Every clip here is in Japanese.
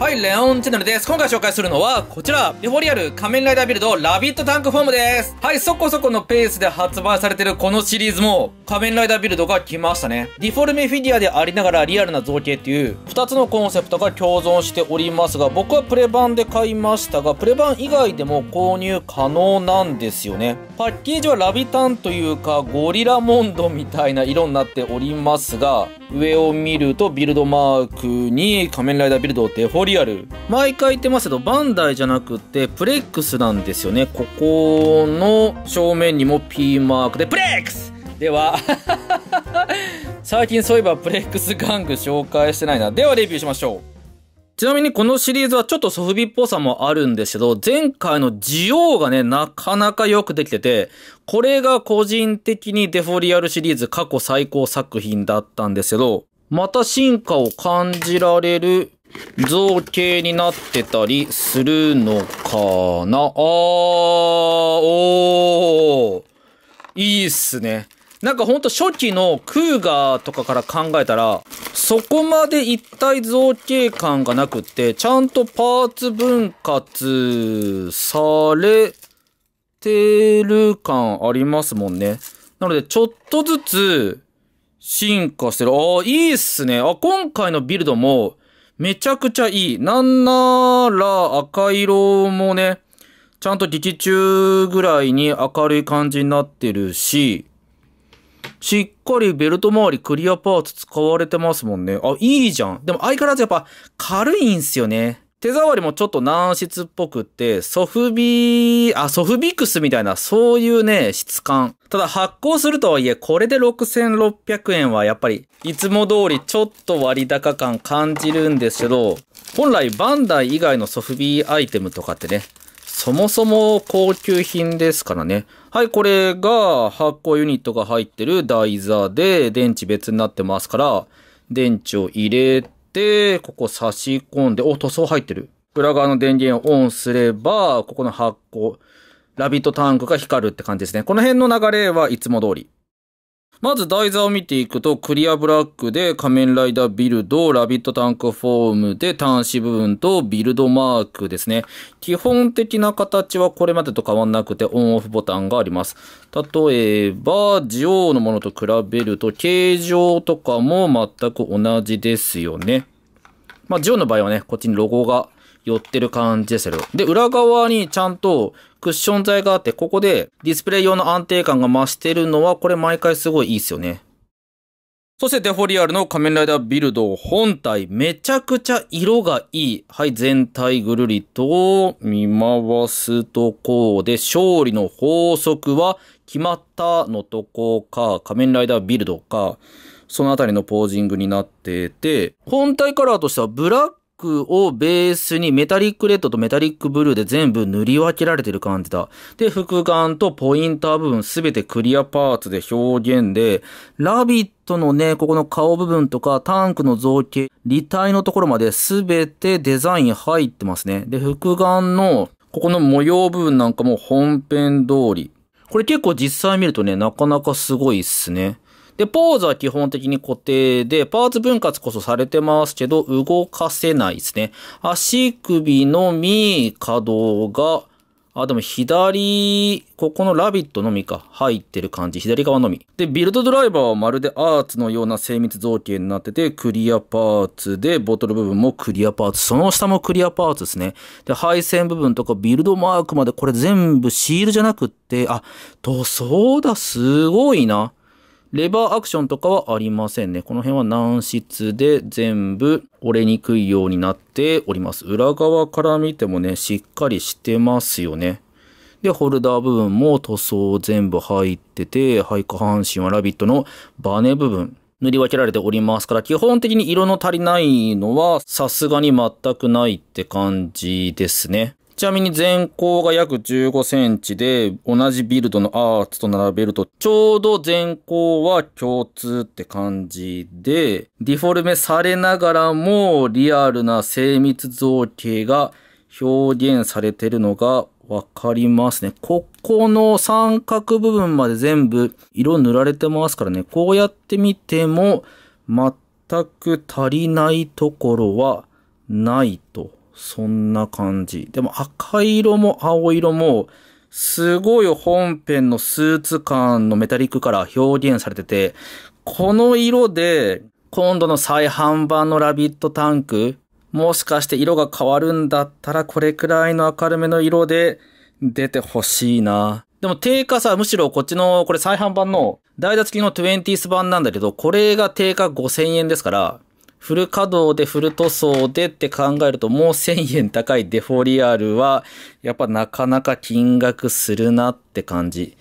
はい、レオンチャンネルです。今回紹介するのは、こちら、デフォリアル仮面ライダービルドラビットタンクフォームです。はい、そこそこのペースで発売されてるこのシリーズも、仮面ライダービルドが来ましたね。ディフォルメフィギュアでありながらリアルな造形っていう、2つのコンセプトが共存しておりますが、僕はプレ版で買いましたが、プレ版以外でも購入可能なんですよね。パッケージはラビタンというか、ゴリラモンドみたいな色になっておりますが、上を見るとビルドマークに仮面ライダービルドデフォリリアル。毎回言ってますけど、バンダイじゃなくて、プレックスなんですよね。ここの正面にも P マークで、プレックスでは、最近そういえばプレックス玩具紹介してないな。ではレビューしましょう。ちなみにこのシリーズはちょっとソフビっぽさもあるんですけど、前回のジオウがね、なかなかよくできてて、これが個人的にデフォリアルシリーズ過去最高作品だったんですけど、また進化を感じられる造形になってたりするのかなあー、おー、いいっすね。なんかほんと初期のクーガーとかから考えたら、そこまで一体造形感がなくって、ちゃんとパーツ分割されてる感ありますもんね。なので、ちょっとずつ進化してる。ああ、いいっすね。あ、今回のビルドも、めちゃくちゃいい。なんなら赤色もね、ちゃんと劇中ぐらいに明るい感じになってるし、しっかりベルト周りクリアパーツ使われてますもんね。あ、いいじゃん。でも相変わらずやっぱ軽いんすよね。手触りもちょっと軟質っぽくて、ソフビあ、ソフビクスみたいな、そういうね、質感。ただ発行するとはいえ、これで6600円はやっぱり、いつも通りちょっと割高感感じるんですけど、本来バンダイ以外のソフビアイテムとかってね、そもそも高級品ですからね。はい、これが発光ユニットが入ってる台座で、電池別になってますから、電池を入れて、、ここ差し込んで、お、塗装入ってる。裏側の電源をオンすれば、ここの発光、ラビットタンクが光るって感じですね。この辺の流れはいつも通り。まず台座を見ていくと、クリアブラックで仮面ライダービルド、ラビットタンクフォームで端子部分とビルドマークですね。基本的な形はこれまでと変わんなくてオンオフボタンがあります。例えば、ジオーのものと比べると、形状とかも全く同じですよね。まあ、ジオの場合はね、こっちにロゴが寄ってる感じですよ。けど。で、裏側にちゃんとクッション材があって、ここでディスプレイ用の安定感が増してるのは、これ毎回すごいいいですよね。そしてデフォリアルの仮面ライダービルド本体、めちゃくちゃ色がいい。はい、全体ぐるりと見回すとこうで、勝利の法則は決まったのとこか、仮面ライダービルドか、そのあたりのポージングになってて、本体カラーとしてはブラックをベースにメタリックレッドとメタリックブルーで全部塗り分けられてる感じだ。で、複眼とポインター部分すべてクリアパーツで表現で、ラビットのね、ここの顔部分とかタンクの造形、立体のところまですべてデザイン入ってますね。で、複眼のここの模様部分なんかも本編通り。これ結構実際見るとね、なかなかすごいっすね。で、ポーズは基本的に固定で、パーツ分割こそされてますけど、動かせないですね。足首のみ可動が、あ、でも左、ここのラビットのみか。入ってる感じ。左側のみ。で、ビルドドライバーはまるでアーツのような精密造形になってて、クリアパーツで、ボトル部分もクリアパーツ。その下もクリアパーツですね。で、配線部分とかビルドマークまで、これ全部シールじゃなくって、あ、塗装だ。すごいな。レバーアクションとかはありませんね。この辺は軟質で全部折れにくいようになっております。裏側から見てもね、しっかりしてますよね。で、ホルダー部分も塗装全部入ってて、はい、下半身はラビットのバネ部分。塗り分けられておりますから、基本的に色の足りないのはさすがに全くないって感じですね。ちなみに全高が約15センチで、同じビルドのアーツと並べると、ちょうど全高は共通って感じで、ディフォルメされながらも、リアルな精密造形が表現されてるのがわかりますね。ここの三角部分まで全部色塗られてますからね。こうやって見ても全く足りないところはないとそんな感じ。でも赤色も青色も、すごい本編のスーツ感のメタリックから表現されてて、この色で今度の再販版のラビットタンク、もしかして色が変わるんだったらこれくらいの明るめの色で出てほしいな。でも定価さ、むしろこっちの、これ再販版の、台座付きの20ス版なんだけど、これが定価5000円ですから、フル稼働でフル塗装でって考えるともう1000円高いデフォリアルはやっぱなかなか金額するなって感じ。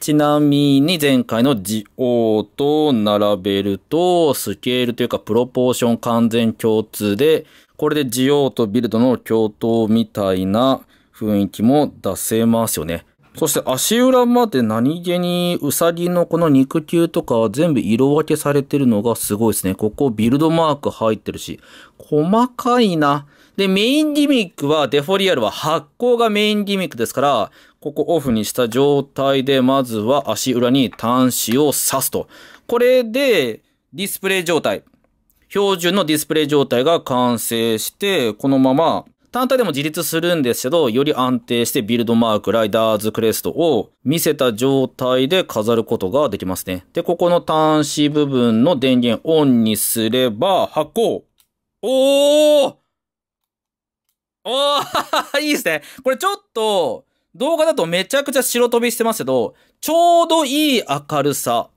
ちなみに前回のジオーと並べるとスケールというかプロポーション完全共通でこれでジオーとビルドの共闘みたいな雰囲気も出せますよね。そして足裏まで何気にうさぎのこの肉球とかは全部色分けされてるのがすごいですね。ここビルドマーク入ってるし、細かいな。で、メインギミックは、デフォリアルは発光がメインギミックですから、ここオフにした状態で、まずは足裏に端子を刺すと。これで、ディスプレイ状態。標準のディスプレイ状態が完成して、このまま単体でも自立するんですけど、より安定してビルドマーク、ライダーズクレストを見せた状態で飾ることができますね。で、ここの端子部分の電源オンにすれば、発光おーおーいいですね。これちょっと、動画だとめちゃくちゃ白飛びしてますけど、ちょうどいい明るさ。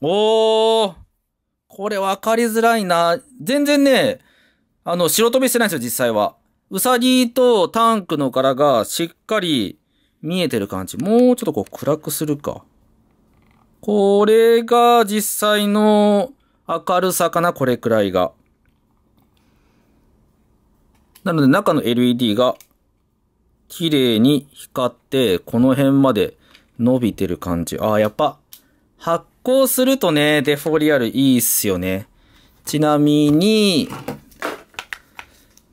おーこれ分かりづらいな。全然ね、あの、白飛びしてないんですよ、実際は。うさぎとタンクの柄がしっかり見えてる感じ。もうちょっとこう暗くするか。これが実際の明るさかな、これくらいが。なので中の LED が綺麗に光って、この辺まで伸びてる感じ。ああ、やっぱ発光するとね、デフォリアルいいっすよね。ちなみに、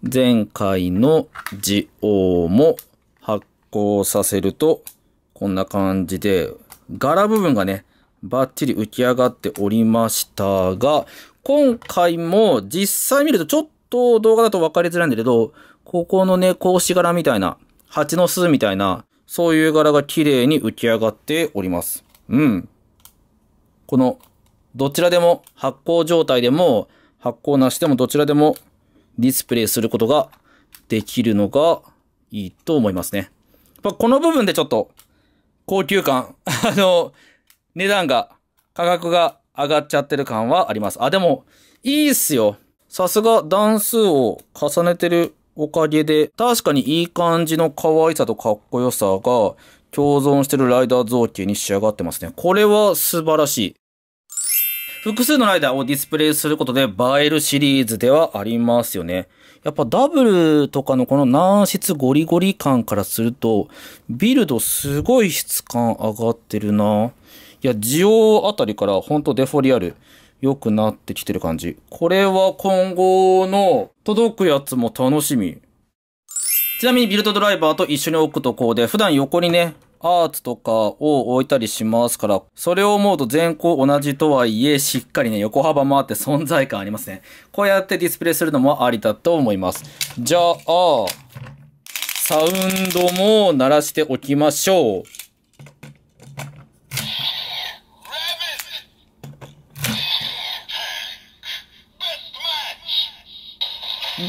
前回の時王も発酵させると、こんな感じで、柄部分がね、バッチリ浮き上がっておりましたが、今回も実際見るとちょっと動画だと分かりづらいんだけど、ここのね、格子柄みたいな、蜂の巣みたいな、そういう柄が綺麗に浮き上がっております。うん。この、どちらでも発酵状態でも、発酵なしでもどちらでもディスプレイすることができるのがいいと思いますね。まあ、この部分でちょっと高級感、あの、値段が、価格が上がっちゃってる感はあります。あ、でも、いいっすよ。さすが段数を重ねてるおかげで、確かにいい感じの可愛さとかっこよさが共存してるライダー造形に仕上がってますね。これは素晴らしい。複数のライダーをディスプレイすることで映えるシリーズではありますよね。やっぱダブルとかのこの軟質ゴリゴリ感からすると、ビルドすごい質感上がってるな。いや、ジオあたりからほんとデフォリアル良くなってきてる感じ。これは今後の届くやつも楽しみ。ちなみにビルドドライバーと一緒に置くとこうで、普段横にね、アーツとかを置いたりしますから、それを思うと全校同じとはいえ、しっかりね、横幅もあって存在感ありますね。こうやってディスプレイするのもありだと思います。じゃあ、サウンドも鳴らしておきましょう。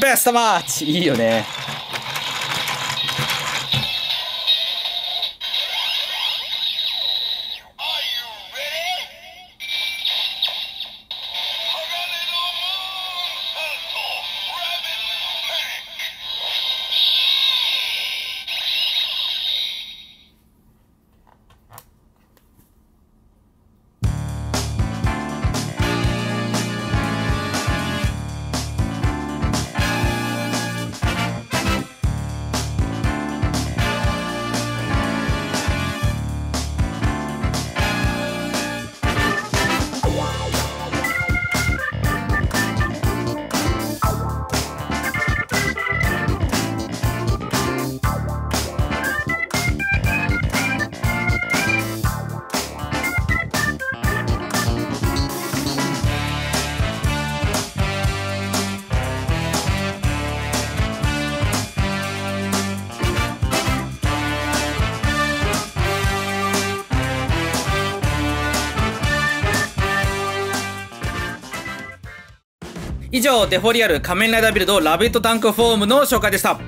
ベストマッチいいよね。以上、デフォリアル仮面ライダービルドラビットタンクフォームの紹介でした。